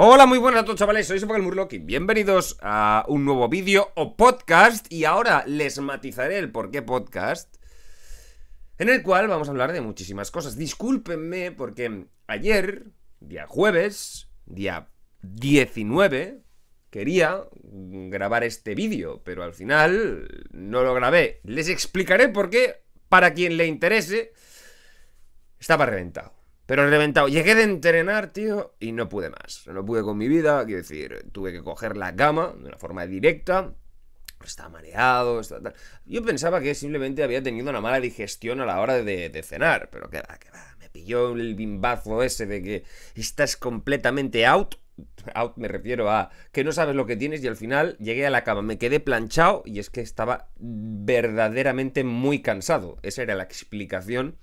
Hola, muy buenas a todos chavales, soy Sopacal Murloc y bienvenidos a un nuevo vídeo o podcast y ahora les matizaré el por qué podcast en el cual vamos a hablar de muchísimas cosas. Discúlpenme porque ayer, día jueves, día 19, quería grabar este vídeo, pero al final no lo grabé. Les explicaré por qué, para quien le interese, estaba reventado. Pero reventado. Llegué de entrenar, tío, y no pude más. No pude con mi vida, quiero decir, tuve que coger la cama de una forma directa. Estaba mareado, tal. Yo pensaba que simplemente había tenido una mala digestión a la hora de, cenar, pero que va, que va. Me pilló el bimbazo ese de que estás completamente out out me refiero a que no sabes lo que tienes y al final llegué a la cama, me quedé planchado y es que estaba verdaderamente muy cansado. Esa era la explicación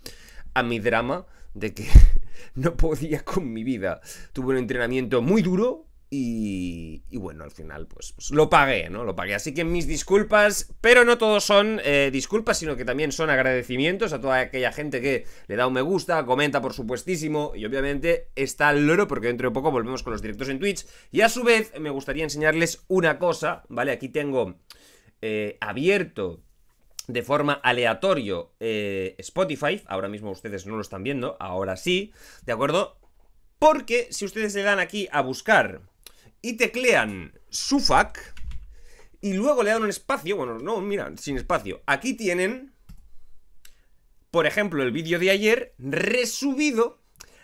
a mi drama de que no podía con mi vida. Tuve un entrenamiento muy duro y, bueno, al final pues, pues, lo pagué, ¿no? Lo pagué. Así que mis disculpas, pero no todos son eh, disculpas, sino que también son agradecimientos a toda aquella gente que le da un me gusta, comenta por supuestísimo y obviamente está el loro porque dentro de poco volvemos con los directos en Twitch. Y a su vez me gustaría enseñarles una cosa, ¿vale? Aquí tengo eh, abierto de forma aleatorio eh, Spotify. Ahora mismo ustedes no lo están viendo, ahora sí, ¿de acuerdo? Porque si ustedes le dan aquí a buscar y teclean Sufac y luego le dan un espacio, bueno, no, mira, sin espacio. Aquí tienen, por ejemplo, el vídeo de ayer resubido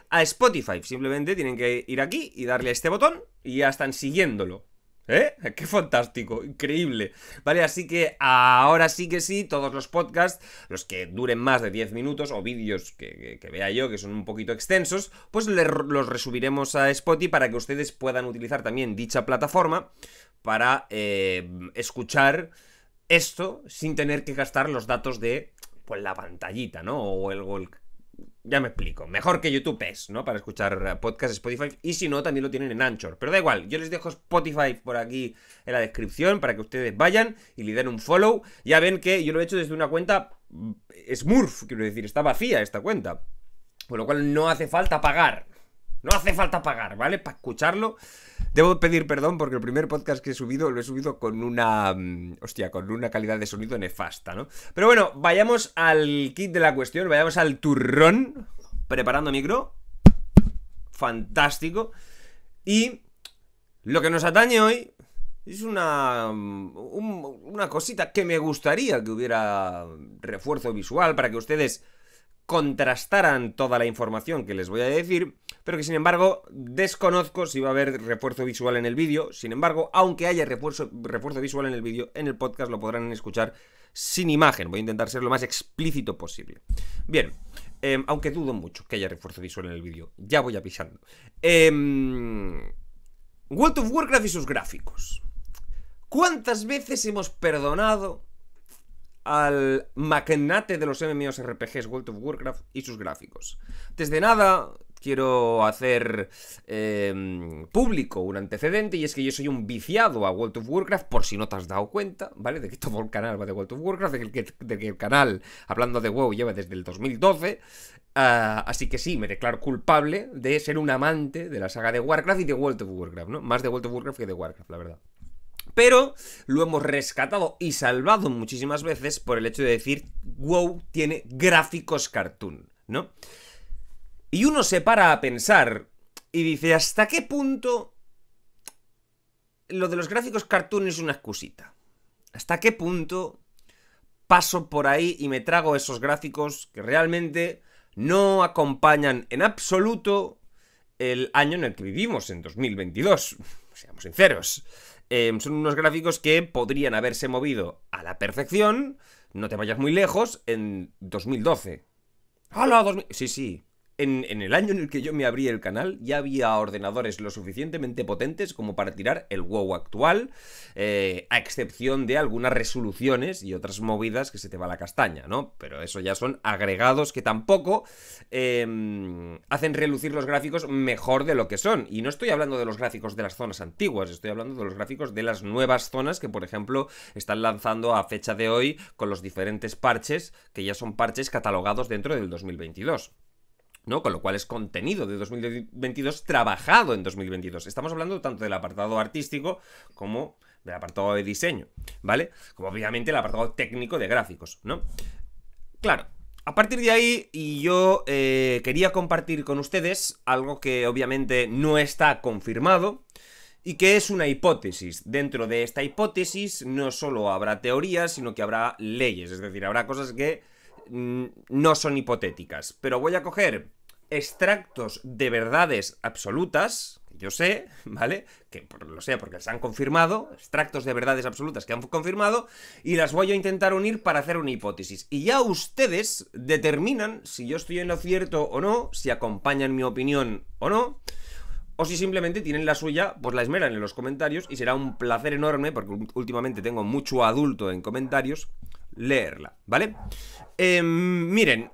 a Spotify. Simplemente tienen que ir aquí y darle a este botón y ya están siguiéndolo. ¿Eh? ¡Qué fantástico! Increíble. Vale, así que ahora sí que sí, todos los podcasts, los que duren más de 10 minutos o vídeos que, vea yo, que son un poquito extensos, pues los resubiremos a Spotify para que ustedes puedan utilizar también dicha plataforma para eh, escuchar esto sin tener que gastar los datos de pues, la pantallita, ¿no? O el, o ya me explico. Mejor que YouTube es, ¿no? Para escuchar eh, podcast Spotify. Y si no, también lo tienen en Anchor. Pero da igual, yo les dejo Spotify por aquí en la descripción para que ustedes vayan y le den un follow. Ya ven que yo lo he hecho desde una cuenta mm, Smurf, quiero decir, está vacía esta cuenta. Con lo cual no hace falta pagar. No hace falta pagar, ¿vale? Para escucharlo. Debo pedir perdón porque el primer podcast que he subido lo he subido con una. Mm, hostia, con una calidad de sonido nefasta, ¿no? Pero bueno, vayamos al kit de la cuestión, vayamos al turrón. Preparando micro. Fantástico. Y. Lo que nos atañe hoy. Es una, mm, una cosita que me gustaría que hubiera refuerzo visual para que ustedes contrastaran toda la información que les voy a decir pero que sin embargo desconozco si va a haber refuerzo visual en el vídeo. Sin embargo, aunque haya refuerzo, refuerzo visual en el vídeo, en el podcast lo podrán escuchar sin imagen. Voy a intentar ser lo más explícito posible. Bien, em, aunque dudo mucho que haya refuerzo visual en el vídeo, ya voy avisando. Eh, World of Warcraft y sus gráficos. ¿Cuántas veces hemos perdonado al magnate de los RPGs World of Warcraft y sus gráficos? Desde nada, quiero hacer em, público un antecedente y es que yo soy un viciado a World of Warcraft, por si no te has dado cuenta, ¿vale? De que todo el canal va de World of Warcraft, de que, el canal, hablando de WoW, lleva desde el 2012. Ah, así que sí, me declaro culpable de ser un amante de la saga de Warcraft y de World of Warcraft, ¿no? Más de World of Warcraft que de Warcraft, la verdad. Pero lo hemos rescatado y salvado muchísimas veces por el hecho de decir, wow, tiene gráficos cartoon, ¿no? Y uno se para a pensar y dice, ¿hasta qué punto lo de los gráficos cartoon es una excusita? ¿Hasta qué punto paso por ahí y me trago esos gráficos que realmente no acompañan en absoluto el año en el que vivimos, en 2022? Seamos sinceros. Em, son unos gráficos que podrían haberse movido a la perfección, no te vayas muy lejos, en 2012. ¡Hala! Sí, sí. En, el año en el que yo me abrí el canal ya había ordenadores lo suficientemente potentes como para tirar el WoW actual, eh, a excepción de algunas resoluciones y otras movidas que se te va la castaña, ¿no? Pero eso ya son agregados que tampoco em, hacen relucir los gráficos mejor de lo que son. Y no estoy hablando de los gráficos de las zonas antiguas, estoy hablando de los gráficos de las nuevas zonas que, por ejemplo, están lanzando a fecha de hoy con los diferentes parches, que ya son parches catalogados dentro del 2022. ¿no? Con lo cual es contenido de 2022 trabajado en 2022. Estamos hablando tanto del apartado artístico como del apartado de diseño, ¿vale? Como obviamente el apartado técnico de gráficos, ¿no? Claro, a partir de ahí y yo eh, quería compartir con ustedes algo que obviamente no está confirmado y que es una hipótesis. Dentro de esta hipótesis no solo habrá teorías, sino que habrá leyes, es decir, habrá cosas que Mm, no son hipotéticas, pero voy a coger extractos de verdades absolutas, que yo sé, ¿vale? Que lo sé porque se han confirmado, extractos de verdades absolutas que han confirmado, y las voy a intentar unir para hacer una hipótesis. Y ya ustedes determinan si yo estoy en lo cierto o no, si acompañan mi opinión o no, o si simplemente tienen la suya, pues la esmeran en los comentarios y será un placer enorme, porque últimamente tengo mucho adulto en comentarios, leerla, ¿vale? Em, miren,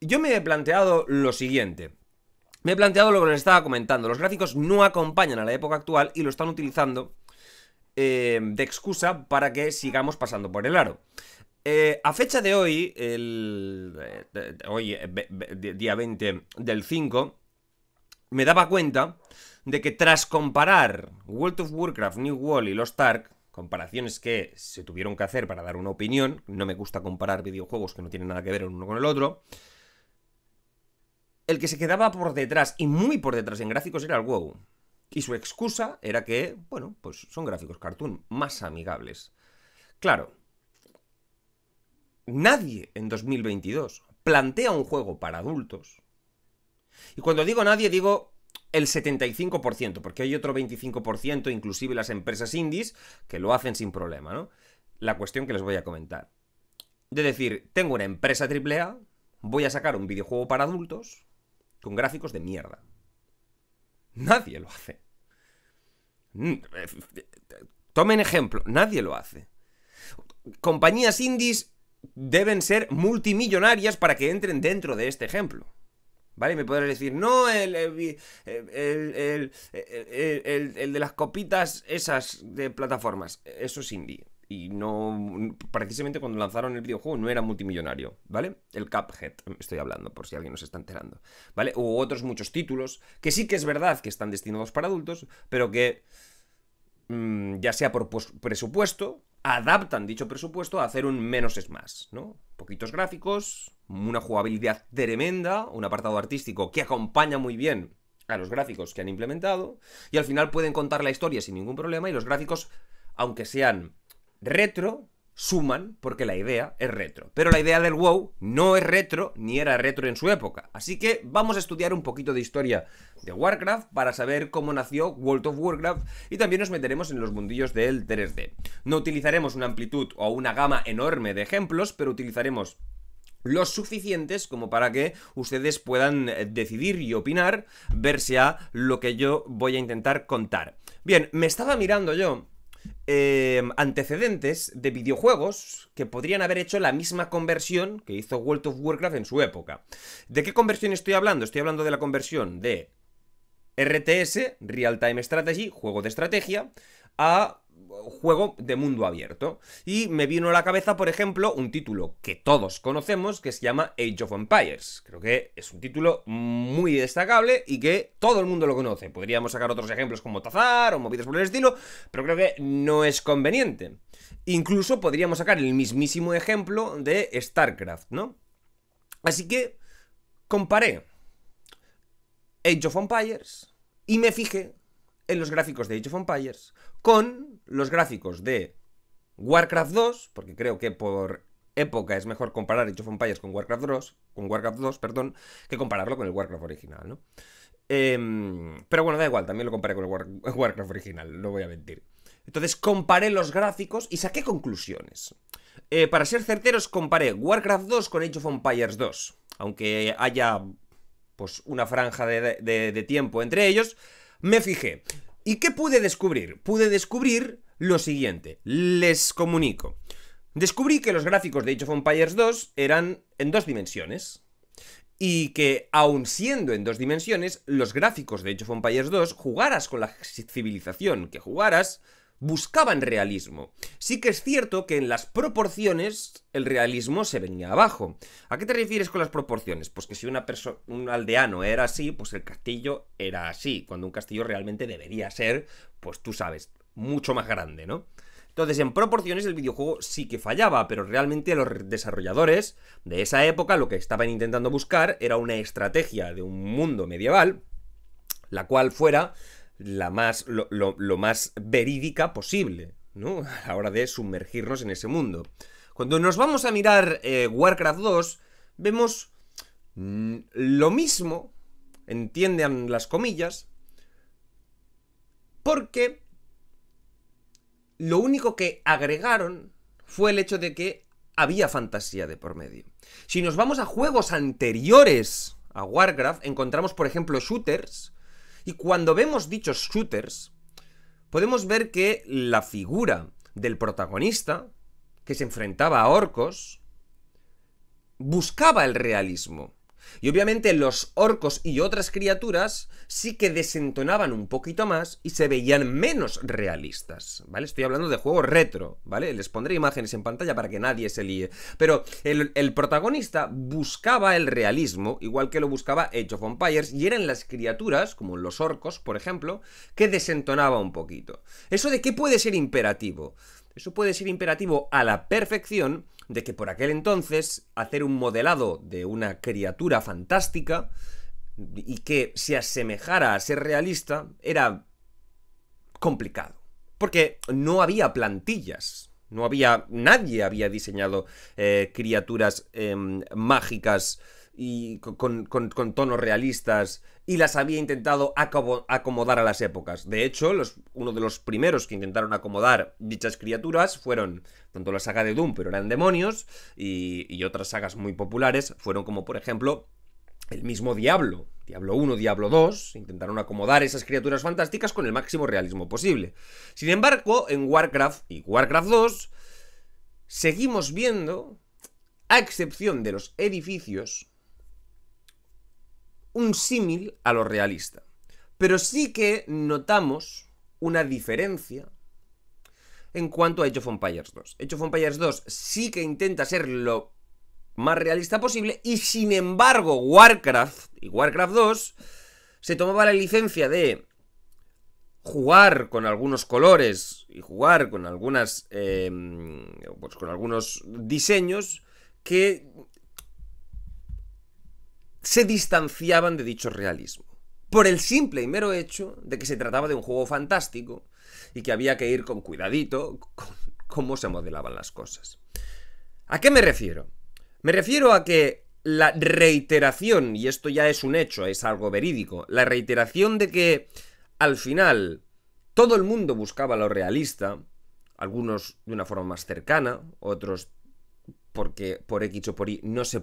yo me he planteado lo siguiente. Me he planteado lo que les estaba comentando. Los gráficos no acompañan a la época actual y lo están utilizando em, de excusa para que sigamos pasando por el aro. Eh, a fecha de hoy, el, hoy eh, día 20 del 5, me daba cuenta de que tras comparar World of Warcraft, New World y los Ark, comparaciones que se tuvieron que hacer para dar una opinión, no me gusta comparar videojuegos que no tienen nada que ver el uno con el otro, el que se quedaba por detrás, y muy por detrás en gráficos, era el WoW. Y su excusa era que, bueno, pues son gráficos cartoon más amigables. Claro, nadie en 2022 plantea un juego para adultos y cuando digo nadie, digo el 75%, porque hay otro 25%, inclusive las empresas indies, que lo hacen sin problema, ¿no? La cuestión que les voy a comentar. De decir, tengo una empresa AAA, voy a sacar un videojuego para adultos con gráficos de mierda. Nadie lo hace. Mm, eh, tomen ejemplo, nadie lo hace. Compañías indies deben ser multimillonarias para que entren dentro de este ejemplo. ¿Vale? Me podrás decir, no, el, el, de las copitas esas de plataformas. Eso es indie y no precisamente cuando lanzaron el videojuego no era multimillonario, ¿vale? El Cuphead, estoy hablando por si alguien nos está enterando, ¿vale? Hubo otros muchos títulos que sí que es verdad que están destinados para adultos, pero que mm, ya sea por presupuesto adaptan dicho presupuesto a hacer un menos es más, ¿no? Poquitos gráficos, una jugabilidad tremenda, un apartado artístico que acompaña muy bien a los gráficos que han implementado, y al final pueden contar la historia sin ningún problema y los gráficos, aunque sean retro, suman porque la idea es retro. Pero la idea del WoW no es retro ni era retro en su época. Así que vamos a estudiar un poquito de historia de Warcraft para saber cómo nació World of Warcraft y también nos meteremos en los mundillos del 3D. No utilizaremos una amplitud o una gama enorme de ejemplos, pero utilizaremos los suficientes como para que ustedes puedan eh, decidir y opinar verse a lo que yo voy a intentar contar. Bien, me estaba mirando yo Em, antecedentes de videojuegos que podrían haber hecho la misma conversión que hizo World of Warcraft en su época. ¿De qué conversión estoy hablando? Estoy hablando de la conversión de RTS, Real Time Strategy, juego de estrategia, a juego de mundo abierto. Y me vino a la cabeza, por ejemplo, un título que todos conocemos que se llama Age of Empires. Creo que es un título muy destacable y que todo el mundo lo conoce. Podríamos sacar otros ejemplos como Tazar o movidas por el estilo, pero creo que no es conveniente. Incluso podríamos sacar el mismísimo ejemplo de StarCraft, ¿no? Así que comparé Age of Empires y me fijé en los gráficos de Age of Empires con los gráficos de Warcraft 2, porque creo que por época es mejor comparar Age of Empires con Warcraft 2, con Warcraft 2, perdón, que compararlo con el Warcraft original, ¿no? Em, pero bueno, da igual, también lo comparé con el Warcraft original, no voy a mentir. Entonces comparé los gráficos y saqué conclusiones. Eh, para ser certeros, comparé Warcraft 2 con Age of Empires 2. Aunque haya pues una franja de tiempo entre ellos, me fijé. ¿Y qué pude descubrir? Pude descubrir lo siguiente, les comunico. Descubrí que los gráficos de Age of Empires 2 eran en dos dimensiones, y que, aun siendo en dos dimensiones, los gráficos de Age of Empires 2, jugaras con la civilización que jugaras, buscaban realismo. Sí que es cierto que en las proporciones el realismo se venía abajo. ¿A qué te refieres con las proporciones? Pues que si una un aldeano era así, pues el castillo era así, cuando un castillo realmente debería ser, pues tú sabes, mucho más grande, ¿no? Entonces, en proporciones el videojuego sí que fallaba, pero realmente los desarrolladores de esa época lo que estaban intentando buscar era una estrategia de un mundo medieval, la cual fuera la más, lo, más verídica posible, ¿no? A la hora de sumergirnos en ese mundo. Cuando nos vamos a mirar eh, Warcraft 2, vemos mm, lo mismo, entiendan las comillas, porque lo único que agregaron fue el hecho de que había fantasía de por medio. Si nos vamos a juegos anteriores a Warcraft, encontramos, por ejemplo, shooters y cuando vemos dichos shooters, podemos ver que la figura del protagonista, que se enfrentaba a orcos, buscaba el realismo. Y obviamente los orcos y otras criaturas sí que desentonaban un poquito más y se veían menos realistas, ¿vale? Estoy hablando de juego retro, ¿vale? Les pondré imágenes en pantalla para que nadie se líe. Pero el, el protagonista buscaba el realismo, igual que lo buscaba Age of Empires, y eran las criaturas, como los orcos, por ejemplo, que desentonaba un poquito. ¿Eso de qué puede ser imperativo? Eso puede ser imperativo a la perfección de que por aquel entonces hacer un modelado de una criatura fantástica y que se asemejara a ser realista era complicado. Porque no había plantillas, no había. nadie había diseñado eh, criaturas em, mágicas y con, tonos realistas y las había intentado acomodar a las épocas. De hecho, uno de los primeros que intentaron acomodar dichas criaturas fueron tanto la saga de Doom, pero eran demonios, y, y otras sagas muy populares fueron como por ejemplo el mismo Diablo, Diablo 1, Diablo 2, intentaron acomodar esas criaturas fantásticas con el máximo realismo posible. Sin embargo, en Warcraft y Warcraft 2 seguimos viendo, a excepción de los edificios, un símil a lo realista. Pero sí que notamos una diferencia en cuanto a Age of Empires 2. Age of Empires 2 sí que intenta ser lo más realista posible y sin embargo Warcraft y Warcraft 2 se tomaba la licencia de jugar con algunos colores y jugar con algunas eh, pues con algunos diseños que se distanciaban de dicho realismo. Por el simple y mero hecho de que se trataba de un juego fantástico y que había que ir con cuidadito con cómo se modelaban las cosas. ¿A qué me refiero? Me refiero a que la reiteración, y esto ya es un hecho, es algo verídico, la reiteración de que al final todo el mundo buscaba lo realista, algunos de una forma más cercana, otros porque por X o por Y no se,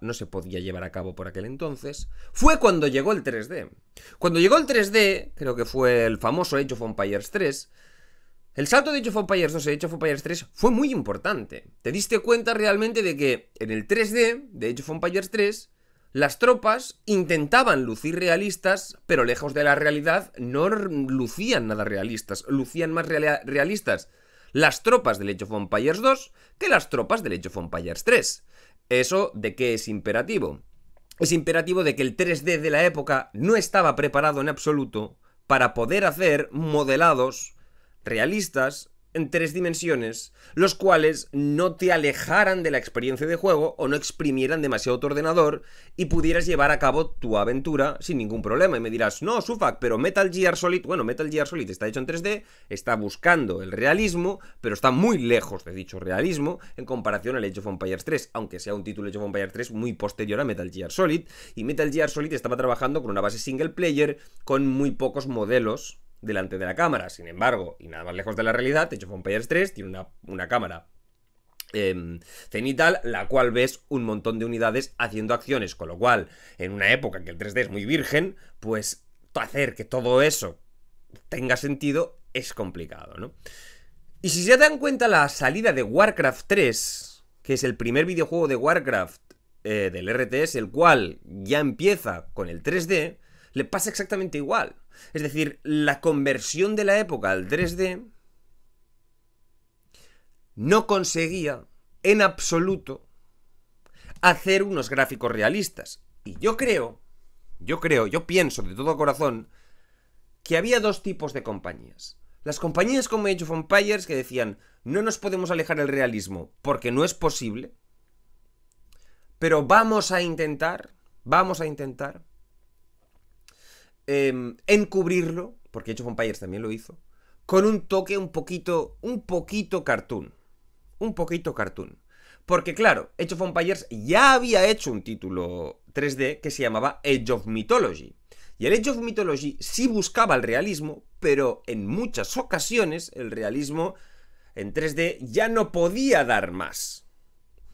no se podía llevar a cabo por aquel entonces, fue cuando llegó el 3D. Cuando llegó el 3D, creo que fue el famoso Age of Empires 3, el salto de Age of Empires 2 y Age of Empires 3 fue muy importante. Te diste cuenta realmente de que en el 3D de Age of Empires 3, las tropas intentaban lucir realistas, pero lejos de la realidad no lucían nada realistas, lucían más realistas las tropas del Age of Empires 2 que las tropas del Age of Empires 3. ¿Eso de qué es imperativo? Es imperativo de que el 3D de la época no estaba preparado en absoluto para poder hacer modelados realistas en tres dimensiones, los cuales no te alejaran de la experiencia de juego o no exprimieran demasiado tu ordenador y pudieras llevar a cabo tu aventura sin ningún problema. Y me dirás, no, Sufak, pero Metal Gear Solid, bueno, Metal Gear Solid está hecho en 3D, está buscando el realismo, pero está muy lejos de dicho realismo en comparación al Age of Empires 3, aunque sea un título Age of Empires 3 muy posterior a Metal Gear Solid. Y Metal Gear Solid estaba trabajando con una base single player, con muy pocos modelos delante de la cámara. Sin embargo, y nada más lejos de la realidad, de hecho Empires 3 tiene una, cámara em, cenital, la cual ves un montón de unidades haciendo acciones, con lo cual, en una época que el 3D es muy virgen, pues hacer que todo eso tenga sentido es complicado, ¿no? Y si se dan cuenta la salida de Warcraft 3, que es el primer videojuego de Warcraft eh, del RTS, el cual ya empieza con el 3D, le pasa exactamente igual. Es decir, la conversión de la época al 3D no conseguía en absoluto hacer unos gráficos realistas. Y yo creo, yo creo, yo pienso de todo corazón que había dos tipos de compañías. Las compañías como Age of Empires que decían, no nos podemos alejar del realismo porque no es posible, pero vamos a intentar, vamos a intentar Em, encubrirlo, porque hecho of también lo hizo, con un toque un poquito, un poquito cartoon. Un poquito cartoon. Porque claro, Age of Empires ya había hecho un título 3D que se llamaba Age of Mythology. Y el Age of Mythology sí buscaba el realismo, pero en muchas ocasiones el realismo en 3D ya no podía dar más.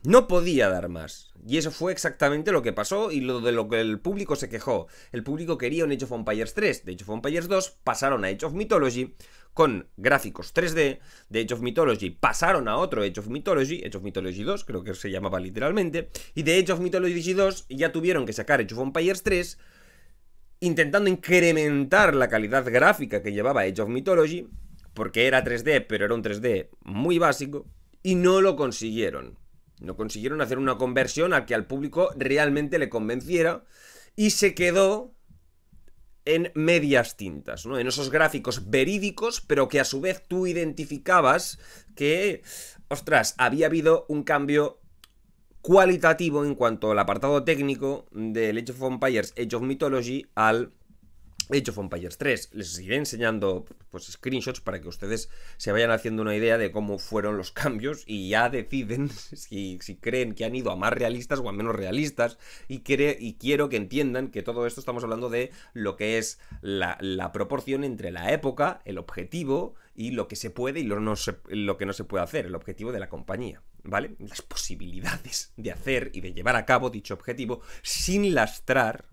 No podía dar más. Y eso fue exactamente lo que pasó y lo de lo que el público se quejó. El público quería un Age of Empires 3. De Age of Empires 2 pasaron a Age of Mythology con gráficos 3D. De Age of Mythology pasaron a otro Age of Mythology, Age of Mythology 2 creo que se llamaba literalmente. Y de Age of Mythology 2 ya tuvieron que sacar Age of Empires 3 intentando incrementar la calidad gráfica que llevaba Age of Mythology porque era 3D pero era un 3D muy básico y no lo consiguieron. No consiguieron hacer una conversión a que al público realmente le convenciera y se quedó en medias tintas, ¿no? En esos gráficos verídicos, pero que a su vez tú identificabas que, ostras, había habido un cambio cualitativo en cuanto al apartado técnico del Age of Empires, Age of Mythology al Hecho of Empires 3. Les iré enseñando pues, screenshots para que ustedes se vayan haciendo una idea de cómo fueron los cambios y ya deciden si, creen que han ido a más realistas o a menos realistas. Y, y quiero que entiendan que todo esto estamos hablando de lo que es la, proporción entre la época, el objetivo y lo que se puede y lo, no lo que no se puede hacer, el objetivo de la compañía. ¿Vale? Las posibilidades de hacer y de llevar a cabo dicho objetivo sin lastrar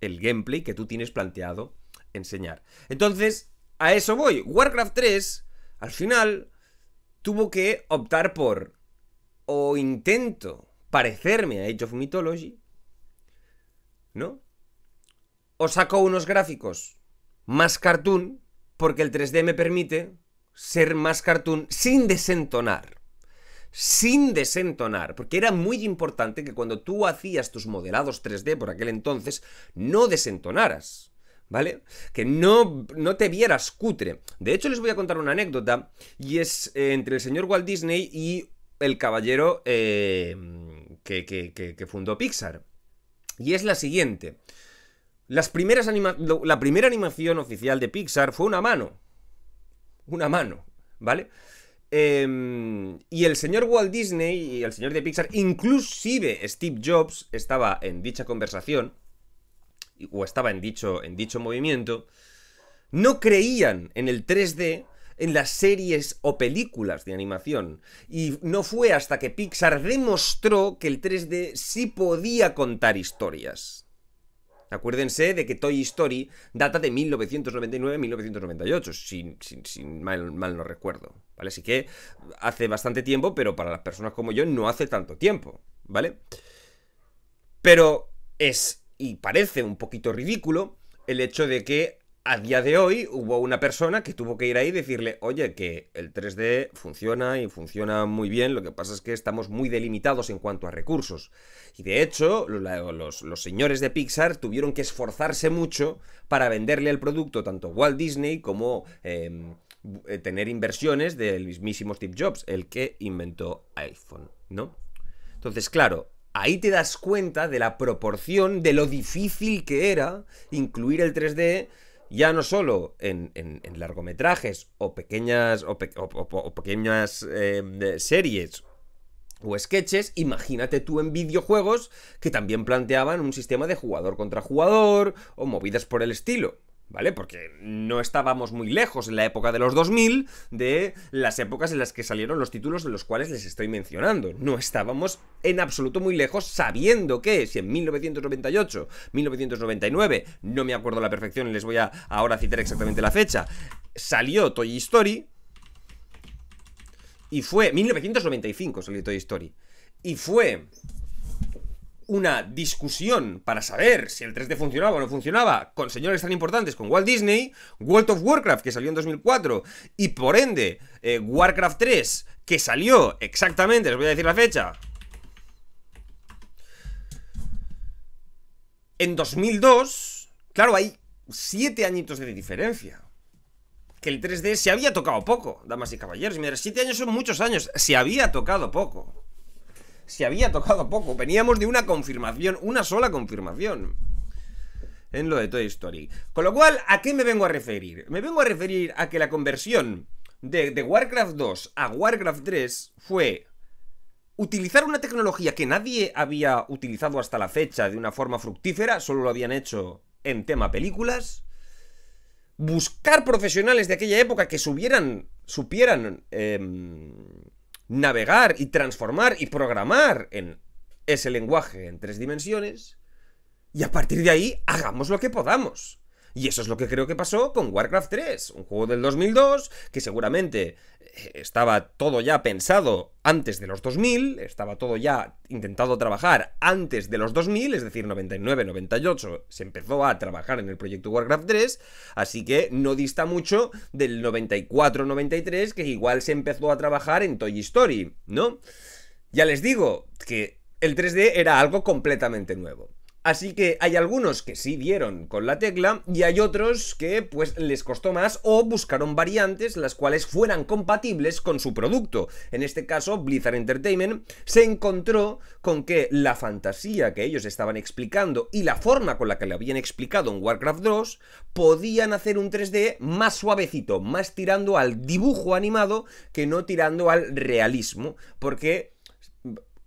el gameplay que tú tienes planteado enseñar. Entonces, a eso voy. Warcraft 3, al final, tuvo que optar por o intento parecerme a Age of Mythology, ¿no? O saco unos gráficos más cartoon, porque el 3D me permite ser más cartoon sin desentonar sin desentonar, porque era muy importante que cuando tú hacías tus modelados 3D por aquel entonces, no desentonaras. ¿Vale? Que no, no te vieras cutre. De hecho, les voy a contar una anécdota, y es eh, entre el señor Walt Disney y el caballero eh, que, fundó Pixar. Y es la siguiente. la primera animación oficial de Pixar fue una mano. Una mano, ¿vale? Em, y el señor Walt Disney y el señor de Pixar, inclusive Steve Jobs, estaba en dicha conversación, o estaba en dicho, en dicho movimiento, no creían en el 3D en las series o películas de animación. Y no fue hasta que Pixar demostró que el 3D sí podía contar historias. Acuérdense de que Toy Story data de 1999-1998, sin mal, mal, no recuerdo, ¿vale? Así que hace bastante tiempo, pero para las personas como yo no hace tanto tiempo, ¿vale? Pero es, y parece un poquito ridículo, el hecho de que a día de hoy hubo una persona que tuvo que ir ahí y decirle, oye, que el 3D funciona y funciona muy bien, lo que pasa es que estamos muy delimitados en cuanto a recursos. Y de hecho, los, señores de Pixar tuvieron que esforzarse mucho para venderle el producto tanto a Walt Disney como... Em, eh, tener inversiones del mismísimo Steve Jobs, el que inventó iPhone, ¿no? Entonces, claro, ahí te das cuenta de la proporción, de lo difícil que era incluir el 3D ya no solo en, largometrajes o pequeñas, o, pequeñas em, series o sketches, imagínate tú en videojuegos que también planteaban un sistema de jugador contra jugador o movidas por el estilo. ¿vale? Porque no estábamos muy lejos en la época de los 2000 de las épocas en las que salieron los títulos de los cuales les estoy mencionando. No estábamos en absoluto muy lejos sabiendo que si en 1998, 1999, no me acuerdo a la perfección, y les voy a ahora citar exactamente la fecha, salió Toy Story y fue 1995 salió Toy Story y fue una discusión para saber si el 3D funcionaba o no funcionaba con señores tan importantes como Walt Disney, World of Warcraft, que salió en 2004, y por ende eh, Warcraft 3, que salió exactamente, les voy a decir la fecha, en 2002, claro, hay siete añitos de diferencia. Que el 3D se había tocado poco, damas y caballeros. Mira, siete años son muchos años, se había tocado poco se había tocado poco. Veníamos de una confirmación, una sola confirmación en lo de Toy Story. Con lo cual, ¿a qué me vengo a referir? Me vengo a referir a que la conversión de, Warcraft 2 a Warcraft 3 fue utilizar una tecnología que nadie había utilizado hasta la fecha de una forma fructífera, solo lo habían hecho en tema películas, buscar profesionales de aquella época que supieran... Em, navegar y transformar y programar en ese lenguaje en tres dimensiones y a partir de ahí hagamos lo que podamos. Y eso es lo que creo que pasó con Warcraft 3, un juego del 2002 que seguramente eh, estaba todo ya pensado antes de los 2000, estaba todo ya intentado trabajar antes de los 2000, es decir, 99, 98 se empezó a trabajar en el proyecto Warcraft 3, así que no dista mucho del 94, 93 que igual se empezó a trabajar en Toy Story, ¿no? Ya les digo que el 3D era algo completamente nuevo. Así que hay algunos que sí dieron con la tecla y hay otros que pues les costó más o buscaron variantes las cuales fueran compatibles con su producto. En este caso, Blizzard Entertainment se encontró con que la fantasía que ellos estaban explicando y la forma con la que le habían explicado en Warcraft 2 podían hacer un 3D más suavecito, más tirando al dibujo animado que no tirando al realismo, porque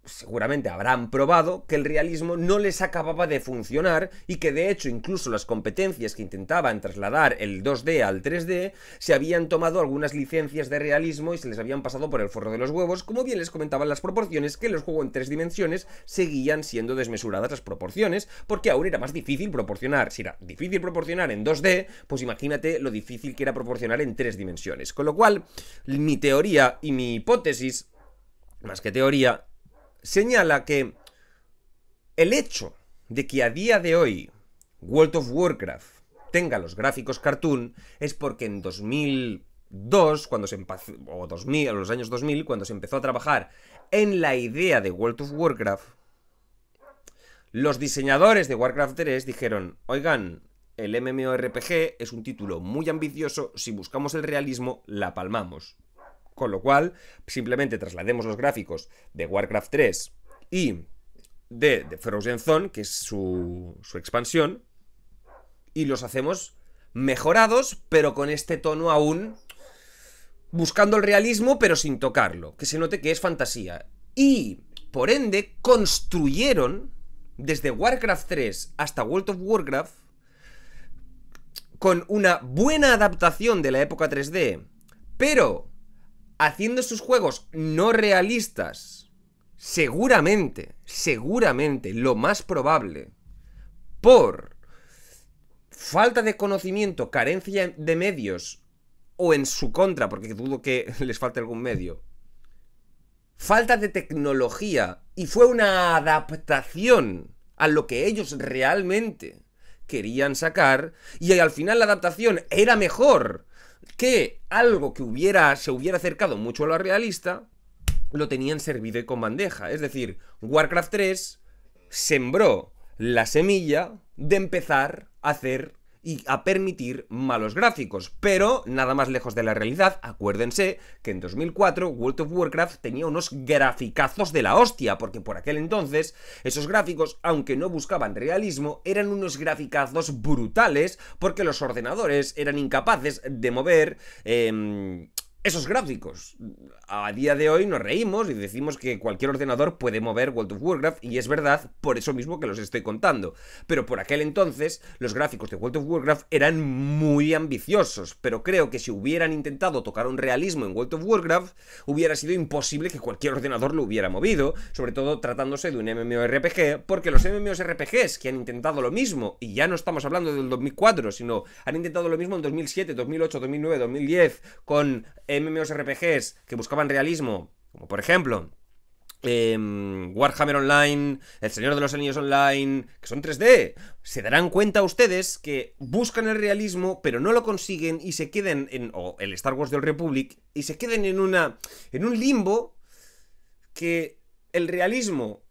seguramente habrán probado que el realismo no les acababa de funcionar y que de hecho incluso las competencias que intentaban trasladar el 2D al 3D se habían tomado algunas licencias de realismo y se les habían pasado por el forro de los huevos, como bien les comentaban las proporciones que los juegos en tres dimensiones seguían siendo desmesuradas las proporciones, porque aún era más difícil proporcionar, si era difícil proporcionar en 2D, pues imagínate lo difícil que era proporcionar en tres dimensiones. Con lo cual, mi teoría y mi hipótesis, más que teoría, señala que el hecho de que a día de hoy World of Warcraft tenga los gráficos cartoon es porque en 2002, cuando se o 2000, los años 2000, cuando se empezó a trabajar en la idea de World of Warcraft, los diseñadores de Warcraft 3 dijeron, oigan, el MMORPG es un título muy ambicioso, si buscamos el realismo, la palmamos. Con lo cual, simplemente traslademos los gráficos de Warcraft 3 y de, Frozen Zone, que es su, su expansión, y los hacemos mejorados, pero con este tono aún buscando el realismo, pero sin tocarlo, que se note que es fantasía. Y, por ende, construyeron desde Warcraft 3 hasta World of Warcraft con una buena adaptación de la época 3D, pero haciendo sus juegos no realistas, seguramente, seguramente, lo más probable, por falta de conocimiento, carencia de medios, o en su contra, porque dudo que les falte algún medio, falta de tecnología, y fue una adaptación a lo que ellos realmente querían sacar, y al final la adaptación era mejor que algo que hubiera, se hubiera acercado mucho a lo realista, lo tenían servido y con bandeja. Es decir, Warcraft 3 sembró la semilla de empezar a hacer y a permitir malos gráficos. Pero nada más lejos de la realidad, acuérdense que en 2004 World of Warcraft tenía unos graficazos de la hostia, porque por aquel entonces esos gráficos, aunque no buscaban realismo, eran unos graficazos brutales porque los ordenadores eran incapaces de mover... Em, esos gráficos. A día de hoy nos reímos y decimos que cualquier ordenador puede mover World of Warcraft y es verdad por eso mismo que los estoy contando. Pero por aquel entonces los gráficos de World of Warcraft eran muy ambiciosos, pero creo que si hubieran intentado tocar un realismo en World of Warcraft hubiera sido imposible que cualquier ordenador lo hubiera movido, sobre todo tratándose de un MMORPG, porque los MMORPGs que han intentado lo mismo, y ya no estamos hablando del 2004, sino han intentado lo mismo en 2007, 2008, 2009, 2010, con... MMORPGs que buscaban realismo, como por ejemplo em, Warhammer Online, El Señor de los Anillos Online, que son 3D, se darán cuenta ustedes que buscan el realismo, pero no lo consiguen y se queden en. o el Star Wars del Republic, y se queden en una. en un limbo que el realismo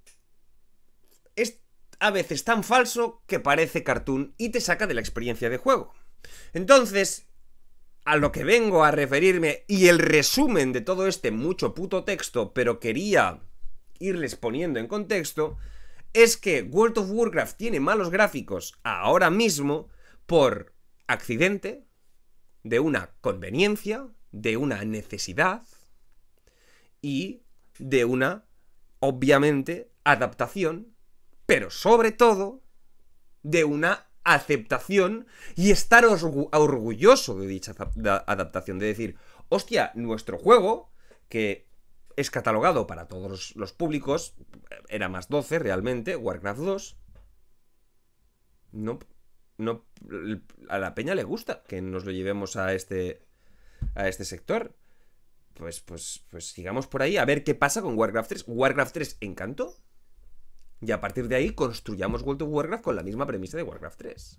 es a veces tan falso que parece cartoon y te saca de la experiencia de juego. Entonces, a lo que vengo a referirme y el resumen de todo este mucho puto texto, pero quería irles poniendo en contexto, es que World of Warcraft tiene malos gráficos ahora mismo por accidente, de una conveniencia, de una necesidad y de una, obviamente, adaptación, pero sobre todo de una aceptación y estar orgulloso de dicha adaptación. De decir, hostia, nuestro juego, que es catalogado para todos los públicos, era más 12 realmente, Warcraft 2, no, no, a la peña le gusta que nos lo llevemos a este, a este sector. Pues, pues, pues sigamos por ahí a ver qué pasa con Warcraft 3. Warcraft 3 encantó. Y a partir de ahí construyamos World of Warcraft con la misma premisa de Warcraft 3.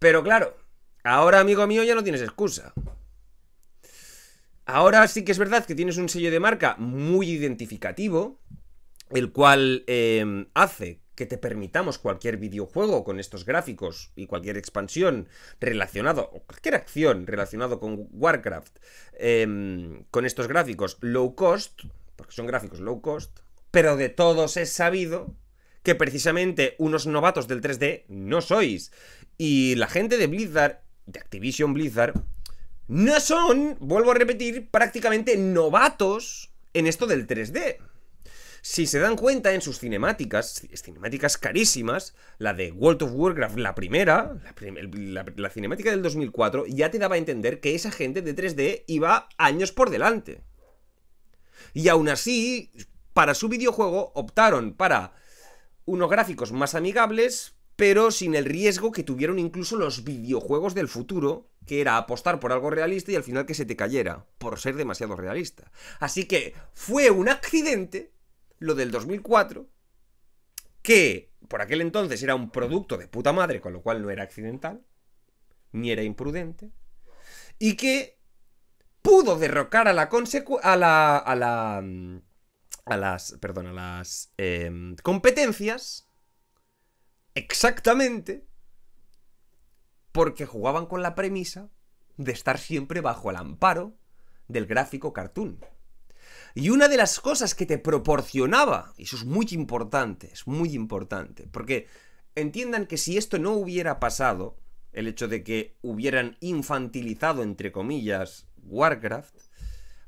Pero claro, ahora amigo mío ya no tienes excusa. Ahora sí que es verdad que tienes un sello de marca muy identificativo, el cual em, hace que te permitamos cualquier videojuego con estos gráficos y cualquier expansión relacionado, o cualquier acción relacionado con Warcraft, em, con estos gráficos low cost, porque son gráficos low cost, pero de todos es sabido que precisamente unos novatos del 3D no sois. Y la gente de Blizzard, de Activision Blizzard, no son, vuelvo a repetir, prácticamente novatos en esto del 3D. Si se dan cuenta en sus cinemáticas, cinemáticas carísimas, la de World of Warcraft, la primera, la, cinemática del 2004, ya te daba a entender que esa gente de 3D iba años por delante. Y aún así, para su videojuego optaron para unos gráficos más amigables, pero sin el riesgo que tuvieron incluso los videojuegos del futuro, que era apostar por algo realista y al final que se te cayera, por ser demasiado realista. Así que fue un accidente lo del 2004, que por aquel entonces era un producto de puta madre, con lo cual no era accidental, ni era imprudente, y que pudo derrocar a la, a la, a la mm, a las, perdón, a las em, competencias exactamente porque jugaban con la premisa de estar siempre bajo el amparo del gráfico cartoon. Y una de las cosas que te proporcionaba, y eso es muy importante, es muy importante, porque entiendan que si esto no hubiera pasado, el hecho de que hubieran infantilizado, entre comillas, Warcraft,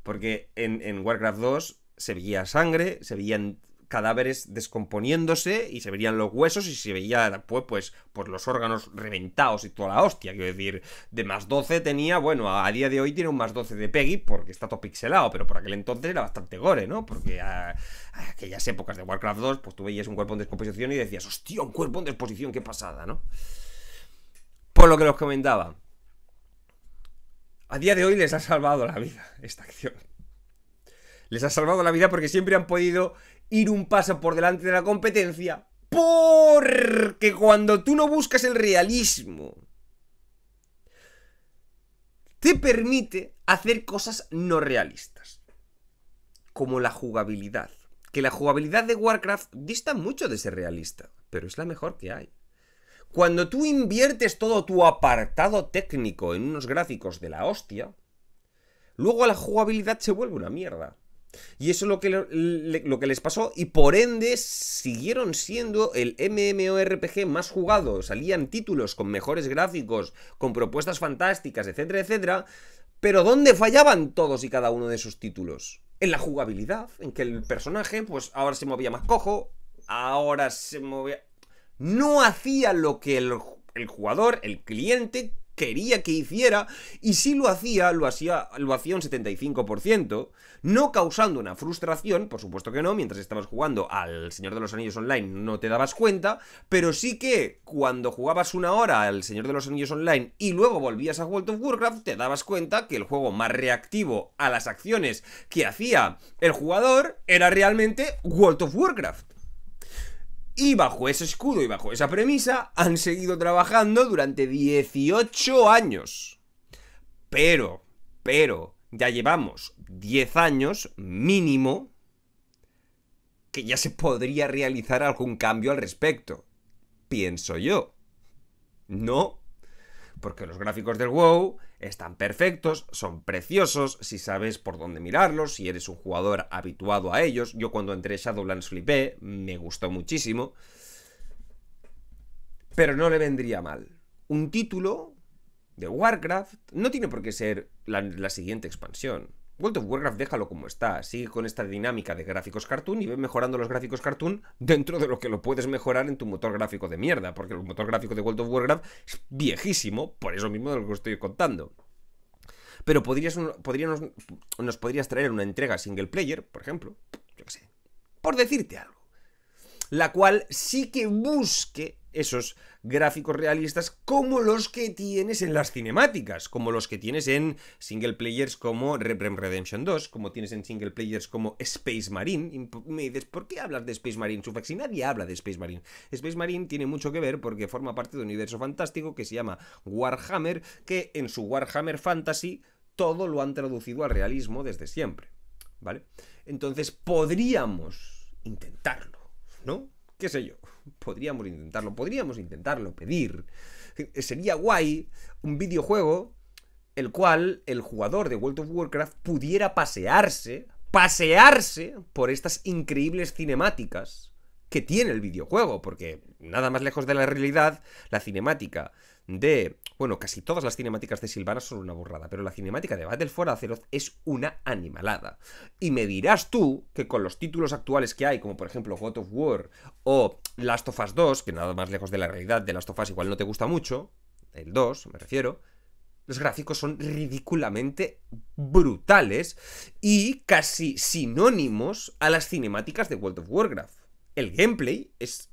porque en, en Warcraft 2 se veía sangre, se veían cadáveres descomponiéndose y se veían los huesos y se veía después pues, pues, los órganos reventados y toda la hostia. Quiero decir, de más 12 tenía, bueno, a día de hoy tiene un más 12 de Peggy porque está todo pixelado, pero por aquel entonces era bastante gore, ¿no? Porque a, aquellas épocas de Warcraft 2 pues tú veías un cuerpo en descomposición y decías, hostia, un cuerpo en descomposición, qué pasada, ¿no? Por lo que los comentaba. A día de hoy les ha salvado la vida esta acción les ha salvado la vida porque siempre han podido ir un paso por delante de la competencia. Porque cuando tú no buscas el realismo, te permite hacer cosas no realistas. Como la jugabilidad. Que la jugabilidad de Warcraft dista mucho de ser realista, pero es la mejor que hay. Cuando tú inviertes todo tu apartado técnico en unos gráficos de la hostia, luego la jugabilidad se vuelve una mierda. Y eso es lo que, que les pasó y por ende siguieron siendo el MMORPG más jugado, salían títulos con mejores gráficos, con propuestas fantásticas, etcétera, etcétera. Pero ¿dónde fallaban todos y cada uno de esos títulos? En la jugabilidad, en que el personaje pues ahora se movía más cojo, ahora se movía... No hacía lo que el, el jugador, el cliente quería que hiciera, y si lo hacía, lo hacía, lo un 75%, no causando una frustración, por supuesto que no, mientras estabas jugando al Señor de los Anillos Online no te dabas cuenta, pero sí que cuando jugabas una hora al Señor de los Anillos Online y luego volvías a World of Warcraft, te dabas cuenta que el juego más reactivo a las acciones que hacía el jugador era realmente World of Warcraft. Y bajo ese escudo y bajo esa premisa han seguido trabajando durante 18 años. Pero, pero, ya llevamos 10 años mínimo que ya se podría realizar algún cambio al respecto. Pienso yo. No. Porque los gráficos del WoW están perfectos, son preciosos, si sabes por dónde mirarlos, si eres un jugador habituado a ellos. Yo cuando entré Shadowlands flipé, me gustó muchísimo. Pero no le vendría mal. Un título de Warcraft no tiene por qué ser la, la siguiente expansión. World of Warcraft déjalo como está, sigue con esta dinámica de gráficos cartoon y ve mejorando los gráficos cartoon dentro de lo que lo puedes mejorar en tu motor gráfico de mierda, porque el motor gráfico de World of Warcraft es viejísimo, por eso mismo de lo que estoy contando. Pero podrías, nos podrías traer una entrega single player, por ejemplo, yo qué sé, por decirte algo, la cual sí que busque esos gráficos realistas como los que tienes en las cinemáticas, como los que tienes en single players como Red Redemption 2, como tienes en single players como Space Marine. Y me dices, ¿por qué hablas de Space Marine, su Si nadie habla de Space Marine. Space Marine tiene mucho que ver porque forma parte de un universo fantástico que se llama Warhammer, que en su Warhammer Fantasy todo lo han traducido al realismo desde siempre. ¿Vale? Entonces podríamos intentarlo, ¿no? qué sé yo, podríamos intentarlo, podríamos intentarlo pedir. Eh, sería guay un videojuego el cual el jugador de World of Warcraft pudiera pasearse, pasearse por estas increíbles cinemáticas que tiene el videojuego, porque nada más lejos de la realidad, la cinemática de... Bueno, casi todas las cinemáticas de Silvana son una burrada, pero la cinemática de Battle for Azeroth es una animalada. Y me dirás tú que con los títulos actuales que hay, como por ejemplo God of War o Last of Us 2, que nada más lejos de la realidad de Last of Us igual no te gusta mucho, el 2 me refiero, los gráficos son ridículamente brutales y casi sinónimos a las cinemáticas de World of Warcraft. El gameplay es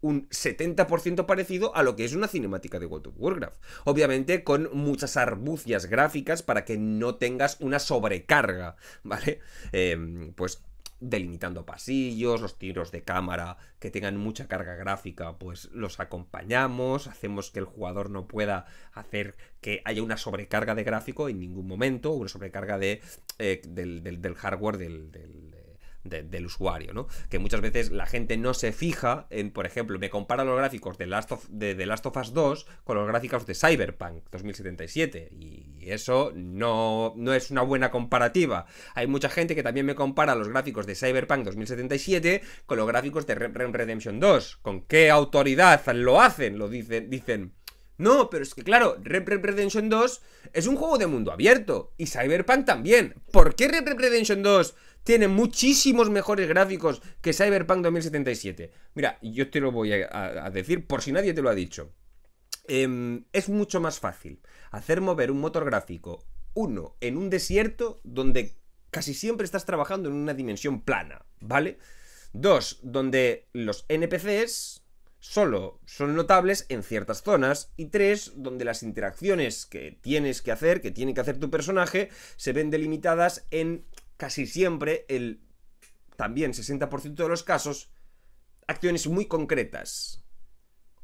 un 70% parecido a lo que es una cinemática de World of Warcraft. Obviamente con muchas arbucias gráficas para que no tengas una sobrecarga, ¿vale? Em, pues delimitando pasillos, los tiros de cámara que tengan mucha carga gráfica, pues los acompañamos, hacemos que el jugador no pueda hacer que haya una sobrecarga de gráfico en ningún momento, una sobrecarga de, eh, del, hardware del del usuario, ¿no? Que muchas veces la gente no se fija en, por ejemplo, me compara los gráficos de Last of, Last of Us 2 con los gráficos de Cyberpunk 2077 y eso no, no es una buena comparativa. Hay mucha gente que también me compara los gráficos de Cyberpunk 2077 con los gráficos de Red Redemption 2. ¿Con qué autoridad lo hacen? Lo dicen, dicen... No, pero es que claro, Red Redemption 2 es un juego de mundo abierto y Cyberpunk también. ¿Por qué Red Redemption 2 tiene muchísimos mejores gráficos que Cyberpunk 2077. Mira, yo te lo voy a, decir por si nadie te lo ha dicho. Em, es mucho más fácil hacer mover un motor gráfico uno en un desierto donde casi siempre estás trabajando en una dimensión plana, ¿vale? Dos, donde los NPCs solo son notables en ciertas zonas. Y tres, donde las interacciones que tienes que hacer, que tiene que hacer tu personaje, se ven delimitadas en casi siempre, el también 60% de los casos, acciones muy concretas.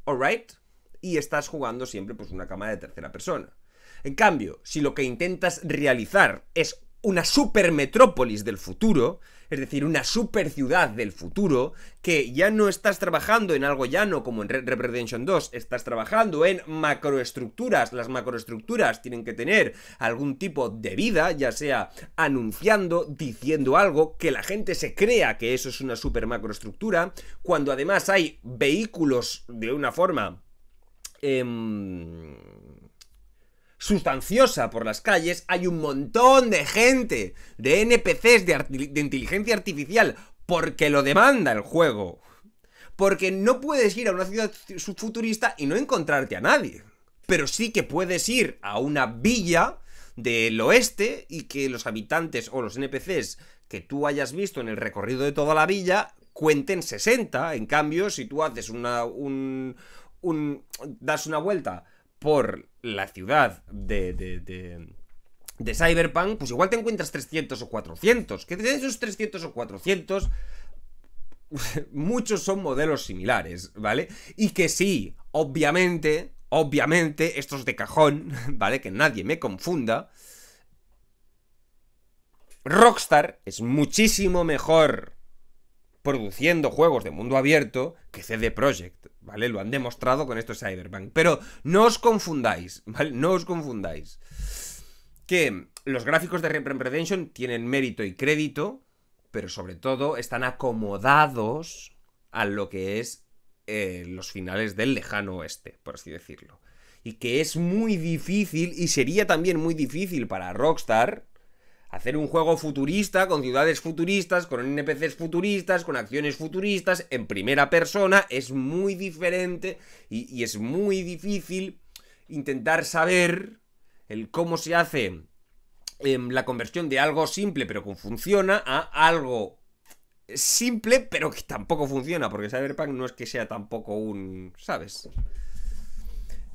right? Y estás jugando siempre pues una cámara de tercera persona. En cambio, si lo que intentas realizar es una supermetrópolis del futuro, es decir, una super ciudad del futuro, que ya no estás trabajando en algo llano como en Red Redemption 2, estás trabajando en macroestructuras. Las macroestructuras tienen que tener algún tipo de vida, ya sea anunciando, diciendo algo, que la gente se crea que eso es una super macroestructura, cuando además hay vehículos de una forma... Em, sustanciosa por las calles, hay un montón de gente, de NPCs de, inteligencia artificial, porque lo demanda el juego. Porque no puedes ir a una ciudad futurista y no encontrarte a nadie. Pero sí que puedes ir a una villa del oeste y que los habitantes o los NPCs que tú hayas visto en el recorrido de toda la villa cuenten 60. En cambio, si tú haces una. Un, un das una vuelta por la ciudad de, de, Cyberpunk, pues igual te encuentras 300 o 400. Que de esos 300 o 400, muchos son modelos similares, ¿vale? Y que sí, obviamente, obviamente, estos de cajón, ¿vale? Que nadie me confunda. Rockstar es muchísimo mejor produciendo juegos de mundo abierto que CD Projekt, ¿vale? Lo han demostrado con estos Cyberpunk. Pero no os confundáis, ¿vale? No os confundáis. Que los gráficos de Red Redemption tienen mérito y crédito, pero sobre todo están acomodados a lo que es eh, los finales del lejano oeste, por así decirlo. Y que es muy difícil, y sería también muy difícil para Rockstar, hacer un juego futurista, con ciudades futuristas, con NPCs futuristas, con acciones futuristas, en primera persona, es muy diferente y, es muy difícil intentar saber el cómo se hace em, la conversión de algo simple pero que funciona a algo simple pero que tampoco funciona, porque Cyberpunk no es que sea tampoco un, ¿sabes?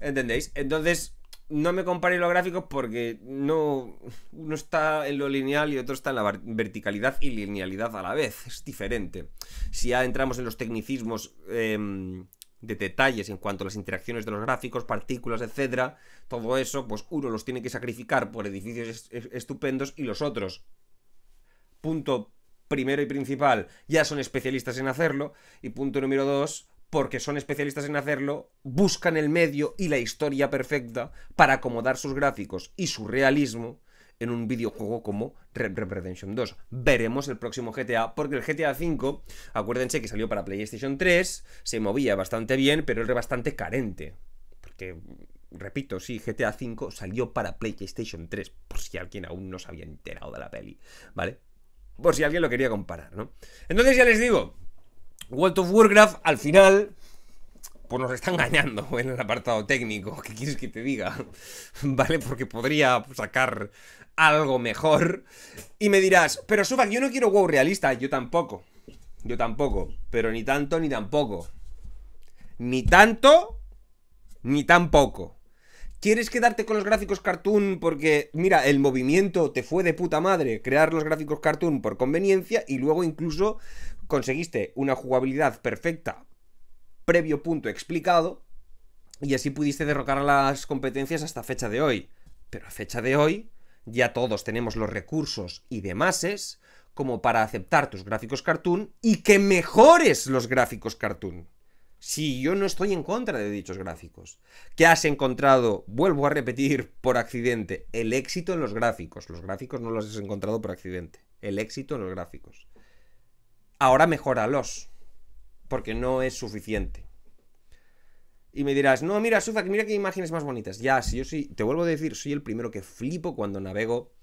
¿Entendéis? Entonces, no me comparéis los gráficos porque no uno está en lo lineal y otro está en la verticalidad y linealidad a la vez. Es diferente. Si ya entramos en los tecnicismos em, de detalles en cuanto a las interacciones de los gráficos, partículas, etcétera, todo eso, pues uno los tiene que sacrificar por edificios estupendos y los otros. Punto primero y principal, ya son especialistas en hacerlo. Y punto número dos, porque son especialistas en hacerlo, buscan el medio y la historia perfecta para acomodar sus gráficos y su realismo en un videojuego como Red Redemption 2. Veremos el próximo GTA, porque el GTA V, acuérdense que salió para PlayStation 3, se movía bastante bien, pero era bastante carente. Porque, repito, sí, GTA V salió para PlayStation 3, por si alguien aún no se había enterado de la peli, ¿vale? Por si alguien lo quería comparar, ¿no? Entonces ya les digo, World of Warcraft al final pues nos está engañando en el apartado técnico, ¿qué quieres que te diga? ¿Vale? Porque podría sacar algo mejor. Y me dirás, pero Sufa, yo no quiero WoW realista, yo tampoco. Yo tampoco, pero ni tanto ni tampoco. Ni tanto ni tampoco. ¿Quieres quedarte con los gráficos cartoon porque, mira, el movimiento te fue de puta madre crear los gráficos cartoon por conveniencia y luego incluso conseguiste una jugabilidad perfecta, previo punto explicado, y así pudiste derrocar las competencias hasta fecha de hoy? Pero a fecha de hoy ya todos tenemos los recursos y es como para aceptar tus gráficos cartoon y que mejores los gráficos cartoon si yo no estoy en contra de dichos gráficos. que has encontrado? Vuelvo a repetir, por accidente. El éxito en los gráficos. Los gráficos no los has encontrado por accidente. El éxito en los gráficos. Ahora mejóralos. Porque no es suficiente. Y me dirás, no, mira, Suzak, mira qué imágenes más bonitas. Ya, si yo sí, te vuelvo a decir, soy el primero que flipo cuando navego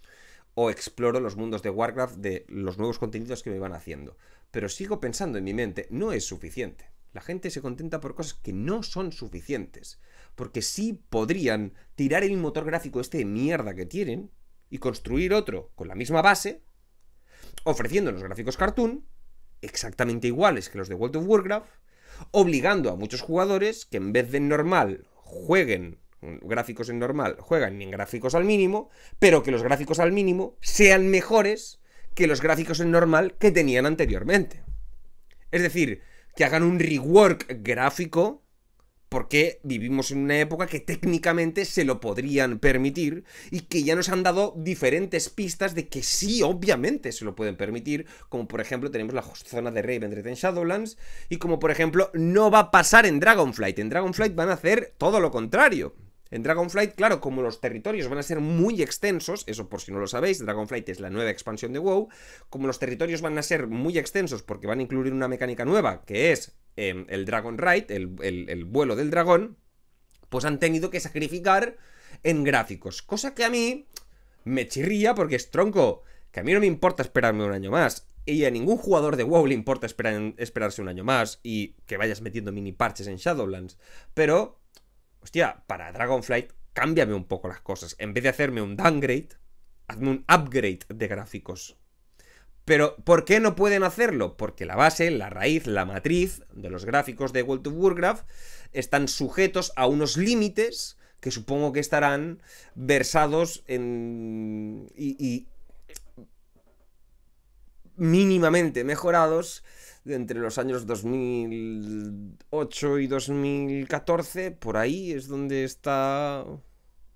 o exploro los mundos de Warcraft de los nuevos contenidos que me van haciendo. Pero sigo pensando en mi mente, no es suficiente. La gente se contenta por cosas que no son suficientes, porque sí podrían tirar el motor gráfico este de mierda que tienen y construir otro con la misma base, ofreciendo los gráficos cartoon, exactamente iguales que los de World of Warcraft, obligando a muchos jugadores que en vez de en normal jueguen gráficos en normal, juegan en gráficos al mínimo, pero que los gráficos al mínimo sean mejores que los gráficos en normal que tenían anteriormente. Es decir, que hagan un rework gráfico porque vivimos en una época que técnicamente se lo podrían permitir y que ya nos han dado diferentes pistas de que sí, obviamente se lo pueden permitir, como por ejemplo tenemos la zona de Raven en Shadowlands y como por ejemplo no va a pasar en Dragonflight, en Dragonflight van a hacer todo lo contrario. En Dragonflight, claro, como los territorios van a ser muy extensos, eso por si no lo sabéis, Dragonflight es la nueva expansión de WoW, como los territorios van a ser muy extensos porque van a incluir una mecánica nueva, que es em, el Dragon Ride, el, vuelo del dragón, pues han tenido que sacrificar en gráficos, cosa que a mí me chirría porque es tronco, que a mí no me importa esperarme un año más y a ningún jugador de WoW le importa esperarse un año más y que vayas metiendo mini parches en Shadowlands. Pero hostia, para Dragonflight, cámbiame un poco las cosas. En vez de hacerme un downgrade, hazme un upgrade de gráficos. Pero, ¿por qué no pueden hacerlo? Porque la base, la raíz, la matriz de los gráficos de World of Warcraft están sujetos a unos límites que supongo que estarán versados en... y mínimamente mejorados entre los años 2008 y 2014, por ahí es donde está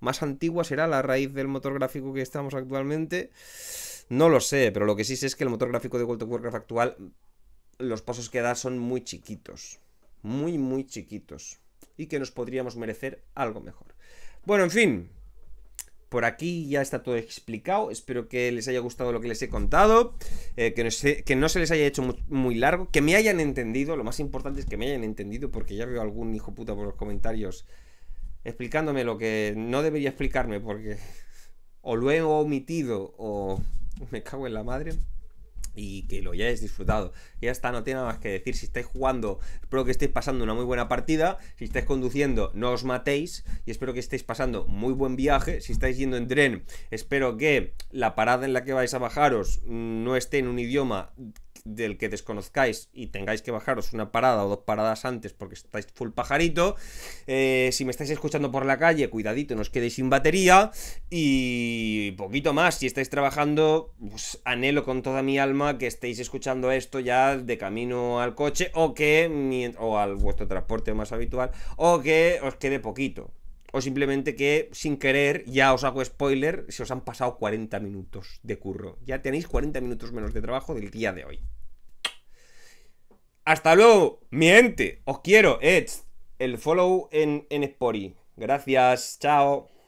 más antigua, será la raíz del motor gráfico que estamos actualmente. No lo sé, pero lo que sí sé es que el motor gráfico de World Warcraft actual, los pasos que da son muy chiquitos. Muy, muy chiquitos. Y que nos podríamos merecer algo mejor. Bueno, en fin, por aquí ya está todo explicado. Espero que les haya gustado lo que les he contado, eh, que, no se, que, no se, les haya hecho muy, muy, largo, que me hayan entendido. Lo más importante es que me hayan entendido, porque ya veo algún hijo puta por los comentarios explicándome lo que no debería explicarme, porque o lo he omitido o me cago en la madre y que lo hayáis disfrutado. Ya está, no tiene nada más que decir. Si estáis jugando, espero que estéis pasando una muy buena partida. Si estáis conduciendo, no os matéis. Y espero que estéis pasando muy buen viaje. Si estáis yendo en tren, espero que la parada en la que vais a bajaros no esté en un idioma del que desconozcáis y tengáis que bajaros una parada o dos paradas antes porque estáis full pajarito. Eh, si me estáis escuchando por la calle, cuidadito, no os quedéis sin batería. Y poquito más, si estáis trabajando, pues anhelo con toda mi alma que estéis escuchando esto ya de camino al coche o que, o al vuestro transporte más habitual, o que os quede poquito o simplemente que sin querer ya os hago spoiler, si os han pasado 40 minutos de curro. Ya tenéis 40 minutos menos de trabajo del día de hoy. Hasta luego, miente. Os quiero, Ed El follow en, en Spory. Gracias, chao.